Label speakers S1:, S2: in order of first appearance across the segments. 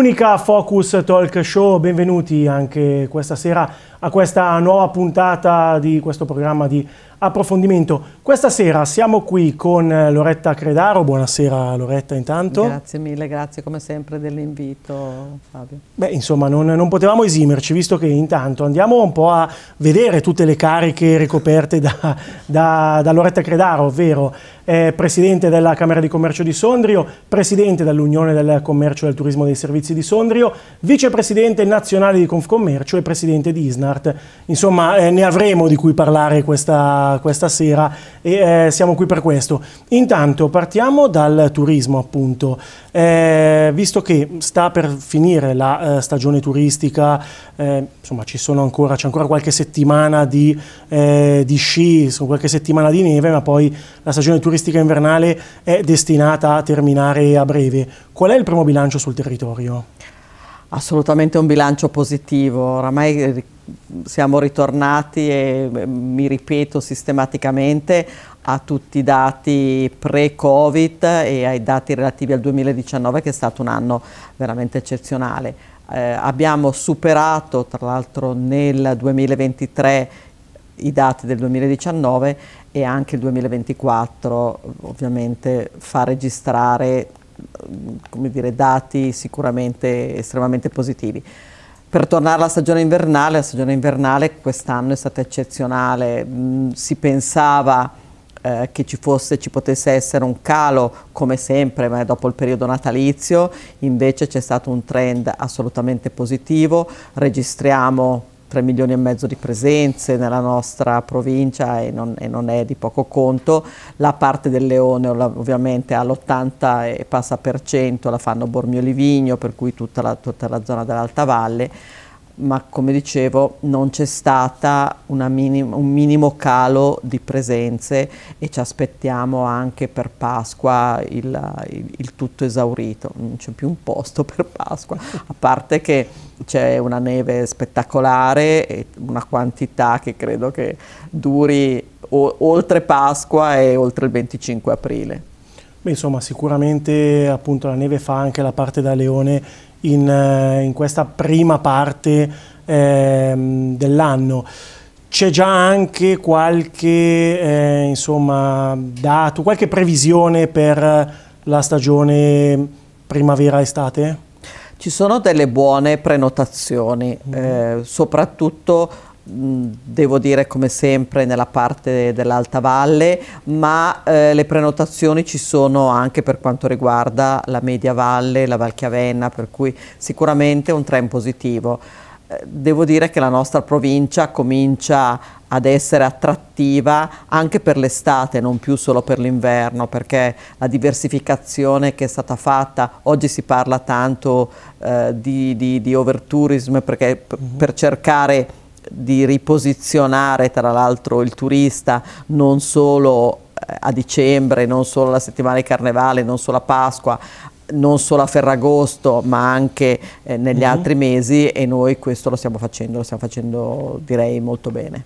S1: unica Focus Talk Show. Benvenuti anche questa sera a questa nuova puntata di questo programma di approfondimento. Questa sera siamo qui con eh, Loretta Credaro, buonasera Loretta intanto. Grazie
S2: mille, grazie come sempre dell'invito Fabio.
S1: Beh insomma non, non, potevamo esimerci visto che intanto andiamo un po' a vedere tutte le cariche ricoperte da, da, da Loretta Credaro, ovvero eh, Presidente della Camera di Commercio di Sondrio, Presidente dell'Unione del Commercio e del Turismo dei Servizi di Sondrio, Vicepresidente nazionale di Confcommercio e Presidente di ISNA Art. Insomma, eh, ne avremo di cui parlare questa, questa sera e eh, siamo qui per questo. Intanto partiamo dal turismo, appunto. Eh, visto che sta per finire la eh, stagione turistica, eh, insomma, ancora, c'è ancora qualche settimana di, eh, di sci, qualche settimana di neve, ma poi la stagione turistica invernale è destinata a
S2: terminare a breve. Qual è il primo bilancio sul territorio? assolutamente un bilancio positivo, oramai eh, siamo ritornati e eh, mi ripeto sistematicamente a tutti i dati pre-Covid e ai dati relativi al 2019 che è stato un anno veramente eccezionale. Eh, abbiamo superato tra l'altro nel 2023 i dati del 2019 e anche il 2024 ovviamente fa registrare dire, dati sicuramente estremamente positivi. Per tornare alla stagione invernale, la stagione invernale quest'anno è stata eccezionale, mm, si pensava eh, che ci, fosse, ci potesse essere un calo come sempre, ma dopo il periodo natalizio, invece c'è stato un trend assolutamente positivo, registriamo 3 milioni e mezzo di presenze nella nostra provincia e non, e non è di poco conto. La parte del leone ovviamente all'80 e passa per cento, la fanno Bormio Livigno, per cui tutta la, tutta la zona dell'Alta Valle ma come dicevo non c'è stato minim un minimo calo di presenze e ci aspettiamo anche per Pasqua il, il, il tutto esaurito, non c'è più un posto per Pasqua, a parte che c'è una neve spettacolare e una quantità che credo che duri oltre Pasqua e oltre il 25 aprile. Beh, insomma,
S1: sicuramente appunto la neve fa anche la parte da leone in, eh, in questa prima parte ehm, dell'anno. C'è già anche qualche eh, insomma, dato, qualche previsione per la stagione primavera-estate?
S2: Ci sono delle buone prenotazioni, mm -hmm. eh, soprattutto Mm, devo dire come sempre nella parte dell'Alta Valle, ma eh, le prenotazioni ci sono anche per quanto riguarda la Media Valle, la valchiavenna per cui sicuramente un trend positivo. Eh, devo dire che la nostra provincia comincia ad essere attrattiva anche per l'estate, non più solo per l'inverno, perché la diversificazione che è stata fatta, oggi si parla tanto eh, di, di, di overtourism perché mm-hmm. per cercare di riposizionare tra l'altro il turista non solo eh, a dicembre, non solo la settimana di carnevale, non solo a Pasqua, non solo a Ferragosto ma anche eh, negli uh mhm. -huh. altri mesi e noi questo lo stiamo facendo, lo stiamo facendo direi molto bene.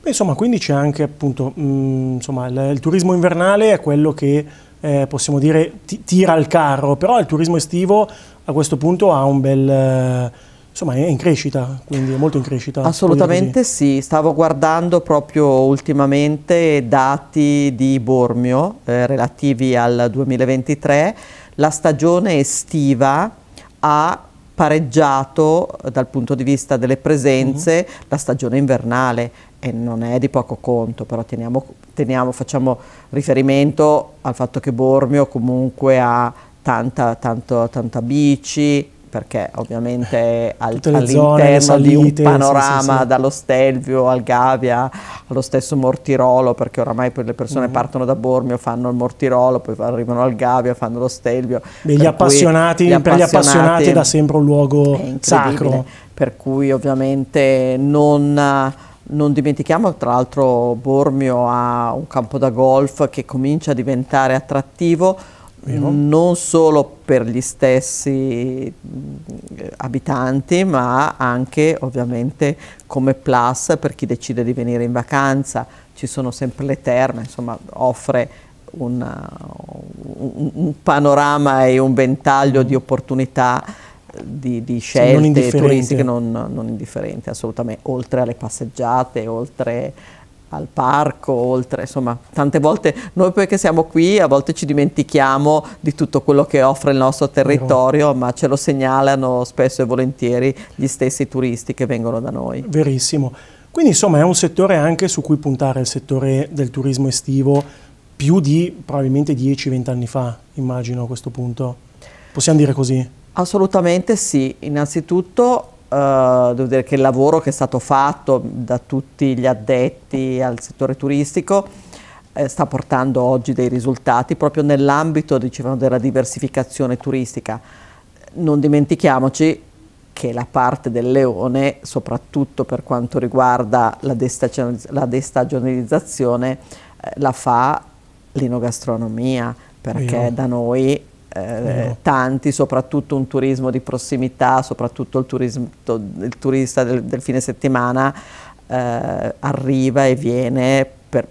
S1: Beh, insomma quindi c'è anche appunto mh, mm, insomma, il, il, turismo invernale è quello che eh, possiamo dire tira il carro però il turismo estivo a questo punto ha un bel... Eh, insomma è in crescita, quindi è molto in crescita. Assolutamente
S2: sì, stavo guardando proprio ultimamente dati di Bormio eh, relativi al 2023, la stagione estiva ha pareggiato eh, dal punto di vista delle presenze mm -hmm. la stagione invernale e non è di poco conto, però teniamo, teniamo, facciamo riferimento al fatto che Bormio comunque ha tanta, tanto, tanta bici, perché ovviamente al, all'interno di un panorama sì, sì. dallo Stelvio al Gavia, allo stesso Mortirolo, perché oramai le persone mm. partono da Bormio, fanno il Mortirolo, poi arrivano al Gavia, fanno lo Stelvio. Beh, per appassionati, gli appassionati, per gli appassionati è da sempre
S1: un luogo sacro.
S2: Per cui ovviamente non... Non dimentichiamo, tra l'altro, Bormio ha un campo da golf che comincia a diventare attrattivo Vero. non solo per gli stessi abitanti, ma anche ovviamente come plus per chi decide di venire in vacanza. Ci sono sempre le terme, insomma, offre una, uh, un, un, panorama e un ventaglio di mm. opportunità eh, di, di scelte non turistiche non, non indifferenti assolutamente, oltre alle passeggiate, oltre al parco, oltre, insomma, tante volte noi perché siamo qui a volte ci dimentichiamo di tutto quello che offre il nostro territorio, Vero. ma ce lo segnalano spesso e volentieri gli stessi turisti che vengono da noi.
S1: Verissimo. Quindi insomma è un settore anche su cui puntare il settore del turismo estivo più di probabilmente 10-20 anni fa, immagino a questo punto. Possiamo dire così?
S2: Assolutamente sì. Innanzitutto eh, devo dire che il lavoro che è stato fatto da tutti gli addetti al settore turistico eh, sta portando oggi dei risultati proprio nell'ambito della diversificazione turistica. Non dimentichiamoci che la parte del leone, soprattutto per quanto riguarda la, destagionalizz la destagionalizzazione, eh, la fa l'inogastronomia, perché Io. da noi eh, eh, tanti, soprattutto un turismo di prossimità, soprattutto il, turismo, il turista del, del, fine settimana eh, arriva e viene per,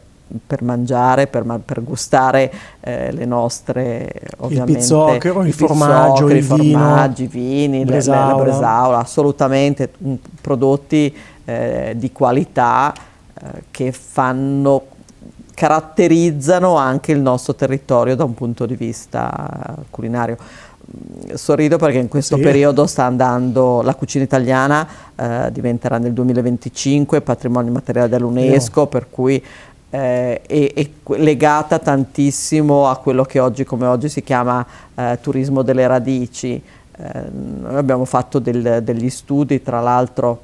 S2: per mangiare, per, per gustare eh, le nostre ovviamente il pizzocchero, il, il formaggio, i formaggi, i vini, bresaola. Le, le, la bresaola, assolutamente mm, prodotti eh, di qualità eh, che fanno caratterizzano anche il nostro territorio da un punto di vista eh, culinario. Mm, sorrido perché in questo sì. periodo sta andando la cucina italiana, eh, diventerà nel 2025 patrimonio immateriale dell'UNESCO, no. per cui eh, è, è, legata tantissimo a quello che oggi come oggi si chiama eh, turismo delle radici. Eh, noi abbiamo fatto del, degli studi, tra l'altro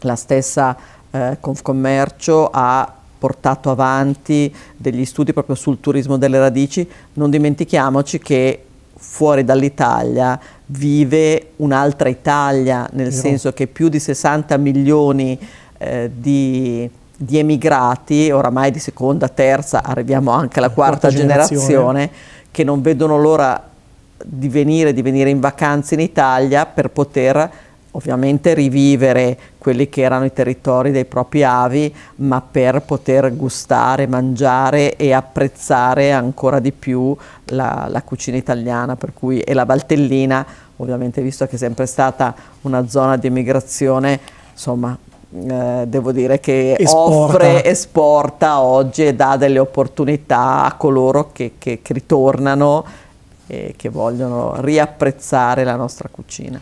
S2: la stessa eh, Confcommercio ha portato avanti degli studi proprio sul turismo delle radici, non dimentichiamoci che fuori dall'Italia vive un'altra Italia, nel Io. senso che più di 60 milioni eh, di di emigrati, oramai di seconda, terza, arriviamo anche alla quarta, quarta generazione, generazione, che non vedono l'ora di venire, di venire in vacanza in Italia per poter ovviamente rivivere quelli che erano i territori dei propri avi, ma per poter gustare, mangiare e apprezzare ancora di più la, la cucina italiana, per cui e la Valtellina, ovviamente visto che è sempre stata una zona di emigrazione, insomma, eh, devo dire che esporta. offre, esporta oggi e dà delle opportunità a coloro che, che, che ritornano e che vogliono riapprezzare la nostra cucina.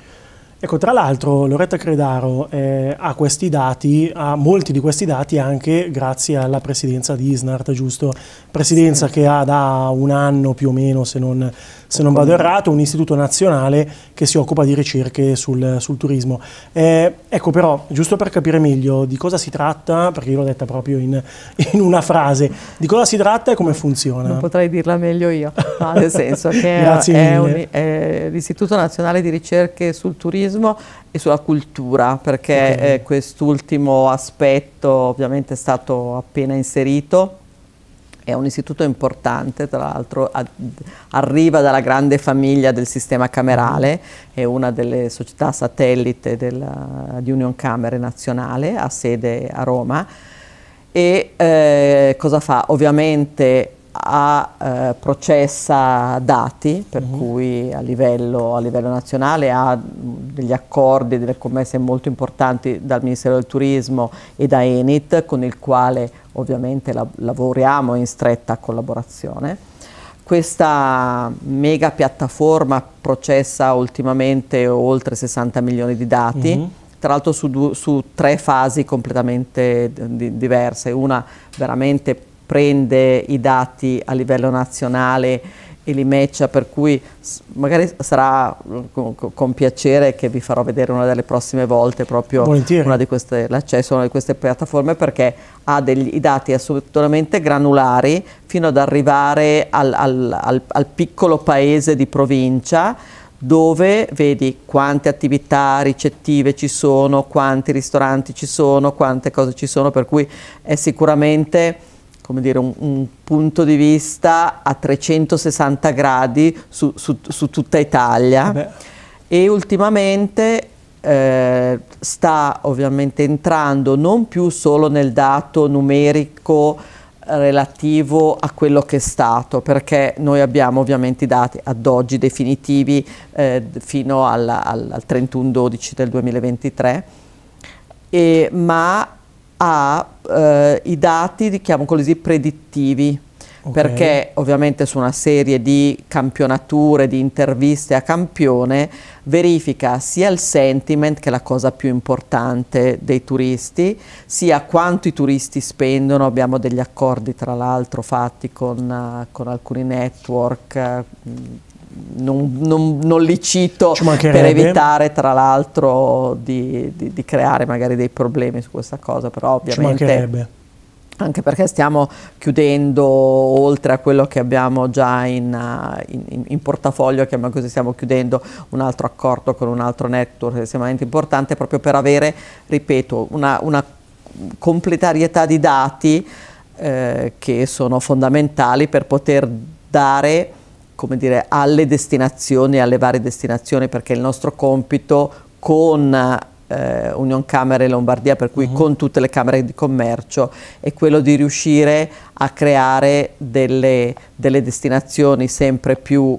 S1: Ecco, tra l'altro Loretta Credaro eh, ha questi dati, ha molti di questi dati anche grazie alla presidenza di Isnart, giusto? Presidenza sì. che ha da un anno più o meno, se non, se non, vado errato, un istituto nazionale che si occupa di ricerche sul, sul turismo. Eh, ecco però, giusto per capire meglio di cosa si tratta, perché io l'ho detta proprio in, in, una frase, di cosa si tratta e come funziona? Non
S2: potrei dirla meglio io, no, nel senso che è, è l'istituto nazionale di ricerche sul turismo turismo e sulla cultura, perché okay. eh, quest'ultimo aspetto ovviamente è stato appena inserito. È un istituto importante, tra l'altro arriva dalla grande famiglia del sistema camerale, mm-hmm. è una delle società satellite della, di Union Camere nazionale, ha sede a Roma. E eh, cosa fa? Ovviamente a, eh, processa dati, per mm-hmm. cui a livello, a livello, nazionale ha degli accordi, delle commesse molto importanti dal Ministero del Turismo e da Enit, con il quale ovviamente la, lavoriamo in stretta collaborazione. Questa mega piattaforma processa ultimamente oltre 60 milioni di dati. Mm-hmm tra l'altro su, su, tre fasi completamente d- diverse, una veramente prende i dati a livello nazionale e li matcha, per cui magari sarà eh, con, piacere che vi farò vedere una delle prossime volte proprio l'accesso a una di queste piattaforme perché ha dei dati assolutamente granulari fino ad arrivare al, al, al, al piccolo paese di provincia dove vedi quante attività ricettive ci sono, quanti ristoranti ci sono, quante cose ci sono, per cui è sicuramente dire, un, un, punto di vista a 360 gradi su, su, su tutta Italia Vabbè. Eh e ultimamente eh, sta ovviamente entrando non più solo nel dato numerico eh, relativo a quello che è stato, perché noi abbiamo ovviamente i dati ad oggi definitivi eh, fino alla, al, al 31-12 del 2023, e, ma ha eh, i dati, li così, predittivi. Okay. Perché ovviamente su una serie di campionature, di interviste a campione, verifica sia il sentiment, che è la cosa più importante dei turisti, sia quanto i turisti spendono. Abbiamo degli accordi, tra l'altro, fatti con, eh, con alcuni network, eh, non, non, non, li cito per evitare tra l'altro di, di, di, creare magari dei problemi su questa cosa, però ovviamente Ci anche perché stiamo chiudendo oltre a quello che abbiamo già uh, in, in, in portafoglio, chiamiamo così, stiamo chiudendo un altro accordo con un altro network estremamente importante proprio per avere, ripeto, una, una completarietà di dati eh, che sono fondamentali per poter dare come dire, alle destinazioni, alle varie destinazioni, perché il nostro compito con eh, Union Camere Lombardia, per cui uh mhm. -huh. con tutte le Camere di Commercio, è quello di riuscire a creare delle, delle destinazioni sempre più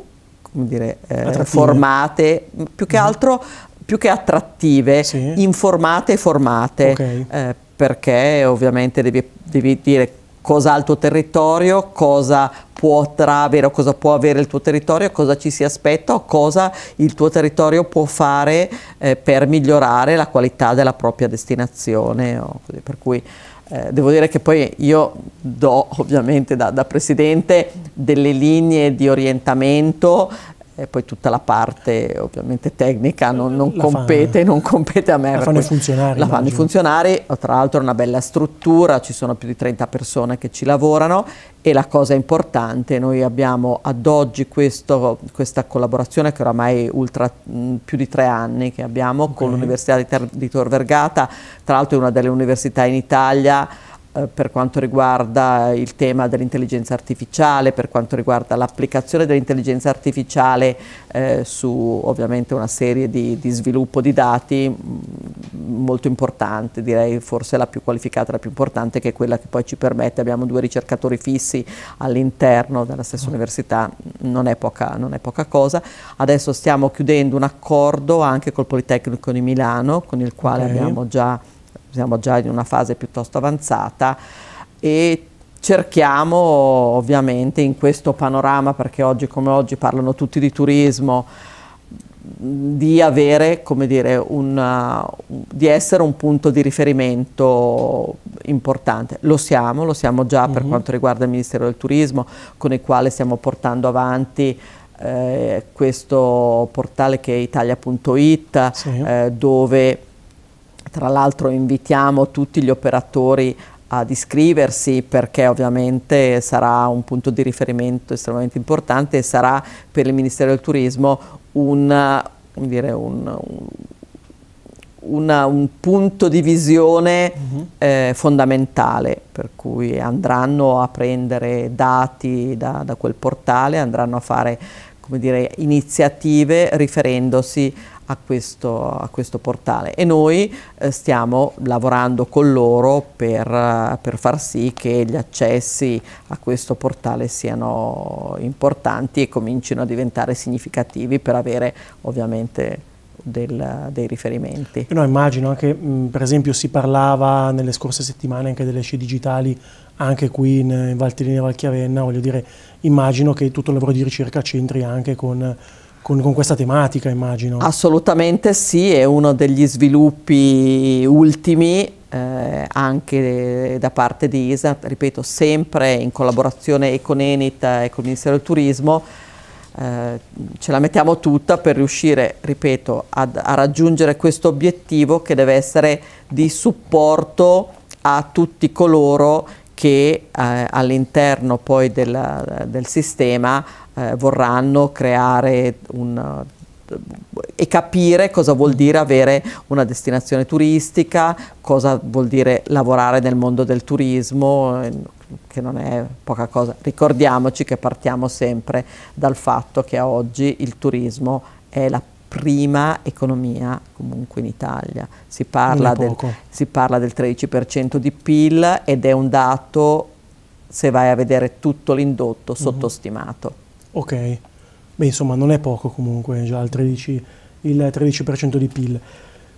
S2: dire, eh, formate, più che uh mhm. -huh. altro più che attrattive, sì. informate e formate, okay. eh, perché ovviamente devi, devi dire cosa ha il tuo territorio, cosa può travere o cosa può avere il tuo territorio, cosa ci si aspetta o cosa il tuo territorio può fare eh, per migliorare la qualità della propria destinazione. Per cui eh, devo dire che poi io do ovviamente da, da presidente delle linee di orientamento e poi tutta la parte ovviamente tecnica non, non compete, fanno, non compete a me. La fanno i funzionari. La fanno i funzionari, tra l'altro è una bella struttura, ci sono più di 30 persone che ci lavorano e la cosa importante, noi abbiamo ad oggi questo, questa collaborazione che oramai è ultra, mh, mm, più di tre anni che abbiamo okay. con l'Università di, di Tor Vergata, tra l'altro è una delle università in Italia eh, per quanto riguarda il tema dell'intelligenza artificiale, per quanto riguarda l'applicazione dell'intelligenza artificiale eh, su ovviamente una serie di, di sviluppo di dati mm, molto importante, direi forse la più qualificata, la più importante, che è quella che poi ci permette, abbiamo due ricercatori fissi all'interno della stessa mm. università, non è, poca, non è poca cosa. Adesso stiamo chiudendo un accordo anche col Politecnico di Milano, con il quale okay. abbiamo già siamo già in una fase piuttosto avanzata e cerchiamo ovviamente in questo panorama, perché oggi come oggi parlano tutti di turismo, di avere, come dire, una, uh, di essere un punto di riferimento importante. Lo siamo, lo siamo già mm -hmm. per mhm. quanto riguarda il Ministero del Turismo, con il quale stiamo portando avanti eh, questo portale che è italia.it, sì. eh, dove tra l'altro invitiamo tutti gli operatori ad iscriversi perché ovviamente sarà un punto di riferimento estremamente importante e sarà per il Ministero del Turismo un, dire, un, un una, un punto di visione uh mm-hmm. -huh. eh, fondamentale, per cui andranno a prendere dati da, da quel portale, andranno a fare dire, iniziative riferendosi a a questo, a questo portale e noi eh, stiamo lavorando con loro per, eh, per, far sì che gli accessi a questo portale siano importanti e comincino a diventare significativi per avere ovviamente del, dei riferimenti.
S1: Eh no, immagino anche, mh, per esempio, si parlava nelle scorse settimane anche delle sci digitali, anche qui in, in Valtellina e Valchiavenna, voglio dire, immagino che tutto il lavoro di ricerca c'entri anche con con, con, questa tematica, immagino.
S2: Assolutamente sì, è uno degli sviluppi ultimi eh, anche da parte di ISA, ripeto, sempre in collaborazione con Enit e con il Ministero del Turismo. Eh, ce la mettiamo tutta per riuscire, ripeto, ad, a raggiungere questo obiettivo che deve essere di supporto a tutti coloro che eh, all'interno poi della, del sistema eh, vorranno creare un, eh, e capire cosa vuol dire avere una destinazione turistica, cosa vuol dire lavorare nel mondo del turismo, eh, che non è poca cosa. Ricordiamoci che partiamo sempre dal fatto che oggi il turismo è la prima economia comunque in Italia. Si parla, del, si parla del 13% di PIL ed è un dato, se vai a vedere tutto l'indotto, mhm. sottostimato. Mm -hmm
S1: Ok, beh insomma non è poco comunque già il 13%, il 13% di PIL.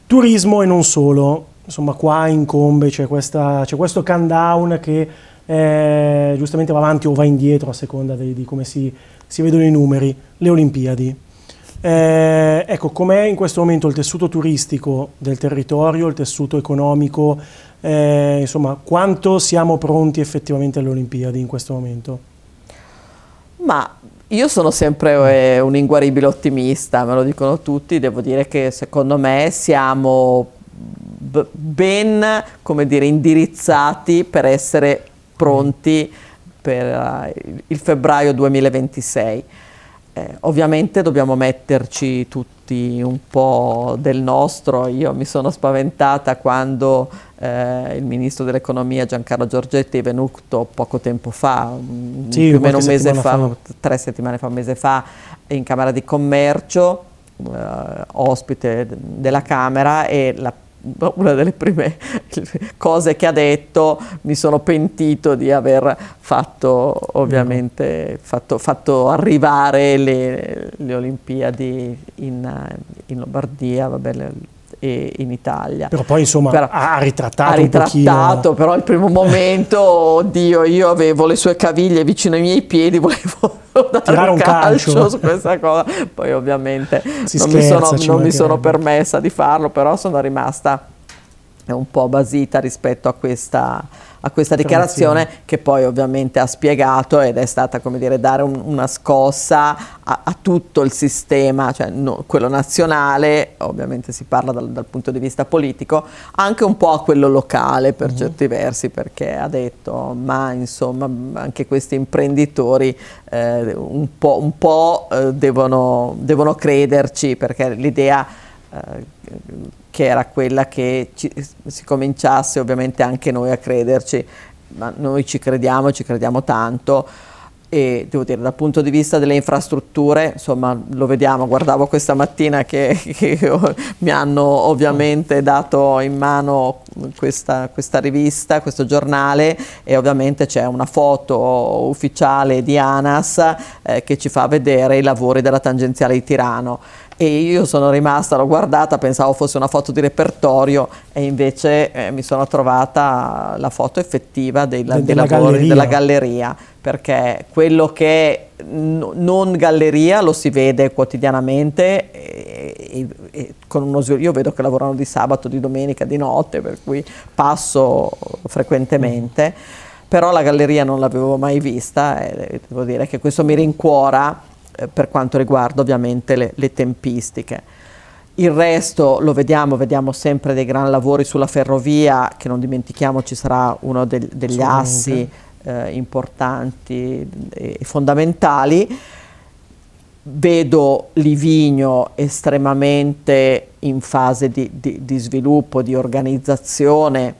S1: Turismo e non solo, insomma qua incombe, c'è, c'è questo countdown che eh, giustamente va avanti o va indietro a seconda di, di come si, si, vedono i numeri, le Olimpiadi. Eh, ecco, com'è in questo momento il tessuto turistico del territorio, il tessuto economico, eh, insomma, quanto siamo pronti effettivamente alle Olimpiadi in questo momento?
S2: Ma io sono sempre eh, un inguaribile ottimista, me lo dicono tutti, devo dire che secondo me siamo ben, come dire, indirizzati per essere pronti per eh, il febbraio 2026. Eh, ovviamente dobbiamo metterci tutti un po' del nostro, io mi sono spaventata quando eh, il ministro dell'economia Giancarlo Giorgetti è venuto poco tempo fa, mm, sì, più o meno un mese fa, fa, tre settimane fa, un mese fa, in Camera di Commercio, eh, ospite della Camera e la Boh, una delle prime cose che ha detto, mi sono pentito di aver fatto, ovviamente, fatto, fatto arrivare le, le Olimpiadi in, in Lombardia, vabbè, le, e in Italia. Però poi insomma però, ha ritrattato ha ritrattato, però al primo momento, oddio, io avevo le sue caviglie vicino ai miei piedi, volevo tirare un calcio, calcio su questa cosa. Poi ovviamente si non, scherza, mi, sono, non mi sono permessa di farlo, però sono rimasta un po' basita rispetto a questa a questa dichiarazione che poi ovviamente ha spiegato ed è stata come dire dare un, una scossa a, a, tutto il sistema, cioè no, quello nazionale, ovviamente si parla dal, dal, punto di vista politico, anche un po' a quello locale per mm. certi versi perché ha detto ma insomma anche questi imprenditori eh, un po', un po' eh, devono, devono crederci perché l'idea eh, che era quella che ci, si cominciasse ovviamente anche noi a crederci, ma noi ci crediamo, ci crediamo tanto e devo dire dal punto di vista delle infrastrutture, insomma lo vediamo, guardavo questa mattina che, che mi hanno ovviamente dato in mano questa, questa rivista, questo giornale e ovviamente c'è una foto ufficiale di ANAS eh, che ci fa vedere i lavori della tangenziale di Tirano e io sono rimasta, l'ho guardata, pensavo fosse una foto di repertorio e invece eh, mi sono trovata la foto effettiva dei, della, lavori galleria. della galleria, perché quello che non galleria lo si vede quotidianamente e, eh, e, e con uno io vedo che lavorano di sabato, di domenica, di notte, per cui passo frequentemente, mm. però la galleria non l'avevo mai vista e eh, devo dire che questo mi rincuora eh, per quanto riguarda ovviamente le, le tempistiche. Il resto lo vediamo, vediamo sempre dei gran lavori sulla ferrovia, che non dimentichiamo ci sarà uno del, degli assi eh, importanti e fondamentali. Vedo Livigno estremamente in fase di, di, di sviluppo, di organizzazione,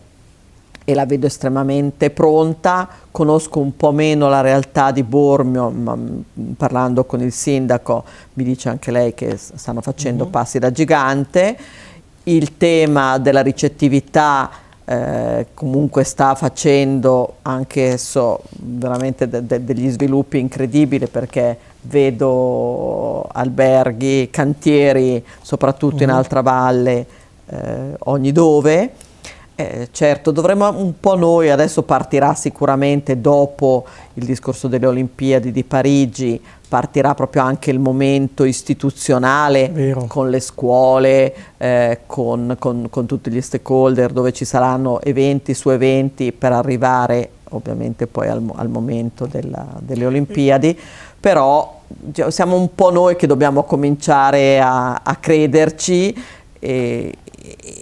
S2: e la vedo estremamente pronta, conosco un po' meno la realtà di Bormio, ma mm, parlando con il sindaco mi dice anche lei che stanno facendo uh mhm. -huh. passi da gigante, il tema della ricettività eh, comunque sta facendo anche esso veramente de de degli sviluppi incredibili perché vedo alberghi, cantieri, soprattutto uh -huh. in mhm. Altra Valle, eh, ogni dove. Eh, certo, dovremmo un po' noi, adesso partirà sicuramente dopo il discorso delle Olimpiadi di Parigi, partirà proprio anche il momento istituzionale Vero. con le scuole, eh, con, con, con tutti gli stakeholder dove ci saranno eventi su eventi per arrivare ovviamente poi al, al momento della, delle Olimpiadi, però siamo un po' noi che dobbiamo cominciare a, a crederci e,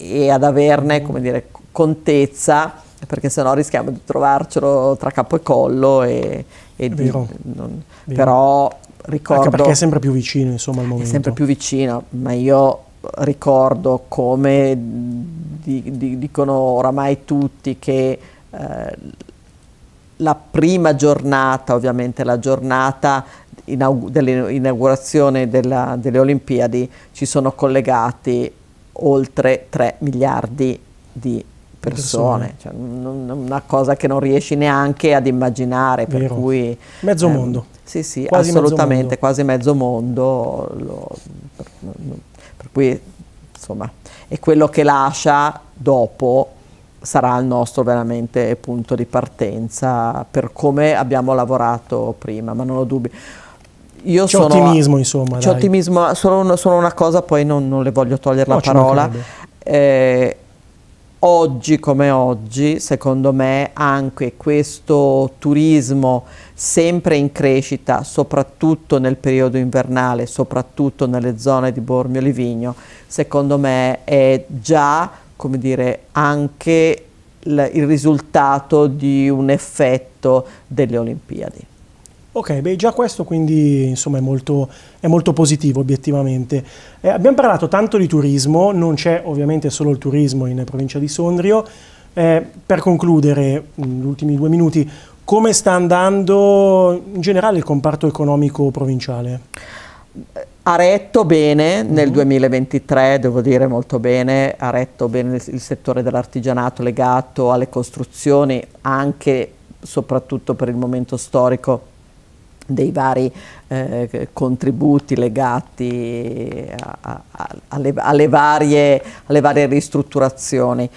S2: e ad averne, come dire, contezza, perché sennò rischiamo di trovarcelo tra capo e collo. E, e di, non, però ricordo... Anche perché è sempre più
S1: vicino, insomma,
S2: al momento. È sempre più vicino, ma io ricordo come di, di, dicono oramai tutti che eh, la prima giornata, ovviamente la giornata dell'inaugurazione della, delle Olimpiadi, ci sono collegati oltre 3 miliardi di persone, cioè, una cosa che non riesci neanche ad immaginare, per cui... Mezzo ehm, mondo. Sì, sì, quasi assolutamente, mezzo quasi mezzo mondo, lo, per, per, cui insomma è quello che lascia dopo sarà il nostro veramente punto di partenza per come abbiamo lavorato prima, ma non ho dubbi. Io c'è ottimismo, insomma. C'è ottimismo, solo, solo, una cosa, poi non, non le voglio togliere no, la parola. Eh, oggi come oggi, secondo me, anche questo turismo sempre in crescita, soprattutto nel periodo invernale, soprattutto nelle zone di Bormio Livigno, secondo me è già, come dire, anche il risultato di un effetto delle Olimpiadi.
S1: Ok, beh già questo quindi insomma è molto, è molto positivo obiettivamente. Eh, abbiamo parlato tanto di turismo, non c'è ovviamente solo il turismo in provincia di Sondrio. Eh, per concludere, gli ultimi due minuti, come sta andando in generale il comparto economico provinciale?
S2: Ha retto bene nel 2023, mm-hmm. devo dire molto bene, ha retto bene il settore dell'artigianato legato alle costruzioni, anche soprattutto per il momento storico dei vari eh, contributi legati a, a, alle, alle, varie, alle, varie, ristrutturazioni.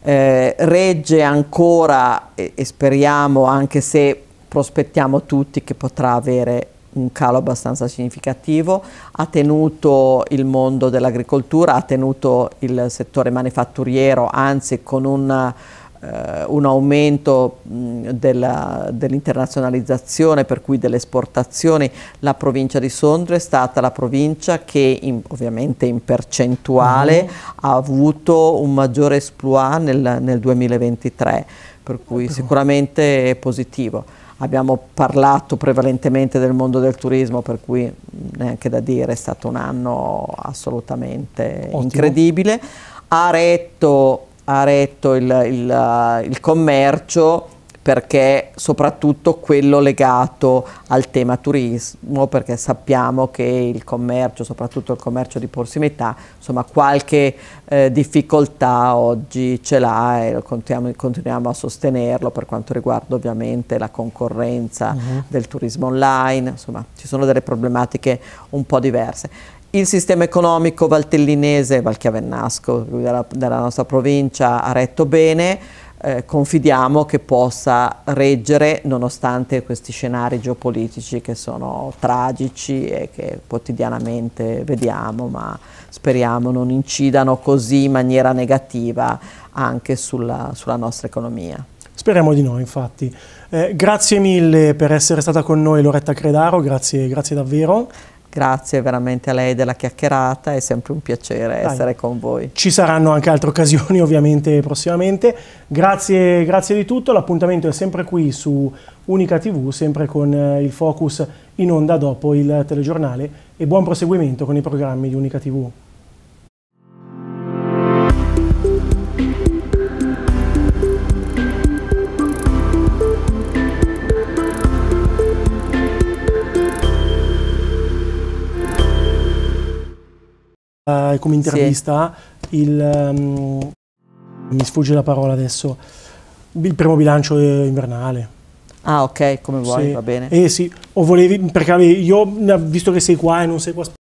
S2: Eh, regge ancora e, e speriamo, anche se prospettiamo tutti, che potrà avere un calo abbastanza significativo, ha tenuto il mondo dell'agricoltura, ha tenuto il settore manifatturiero, anzi con un eh, un aumento dell'internazionalizzazione, per cui delle esportazioni, la provincia di Sondrio è stata la provincia che in, ovviamente in percentuale mm. ha avuto un maggiore esploit nel, nel 2023, per cui Però. sicuramente è positivo. Abbiamo parlato prevalentemente del mondo del turismo, per cui neanche da dire, è stato un anno assolutamente Ottimo. incredibile. Retto ha retto il, il, uh, il commercio perché soprattutto quello legato al tema turismo, perché sappiamo che il commercio, soprattutto il commercio di prossimità, insomma qualche eh, difficoltà oggi ce l'ha e continuiamo, continuiamo, a sostenerlo per quanto riguarda ovviamente la concorrenza uh mm-hmm. -huh. del turismo online, insomma ci sono delle problematiche un po' diverse il sistema economico valtellinese, valchiavennasco, della, della nostra provincia, ha retto bene, eh, confidiamo che possa reggere nonostante questi scenari geopolitici che sono tragici e che quotidianamente vediamo, ma speriamo non incidano così in maniera negativa anche sulla, sulla nostra economia.
S1: Speriamo di no, infatti. Eh, grazie
S2: mille per essere stata con noi Loretta Credaro, grazie, grazie davvero. Grazie veramente a lei della chiacchierata, è sempre un piacere Dai. essere con voi.
S1: Ci saranno anche altre occasioni ovviamente prossimamente. Grazie, grazie di tutto, l'appuntamento è sempre qui su Unica TV, sempre con eh, il focus in onda dopo il telegiornale e buon proseguimento con i programmi di Unica TV. uh, come intervista sì. il... Um, mi sfugge la parola adesso, il primo bilancio eh, invernale. Ah ok, come vuoi, sì. va bene. Eh sì, o volevi, perché io, visto che sei qua e non sei qua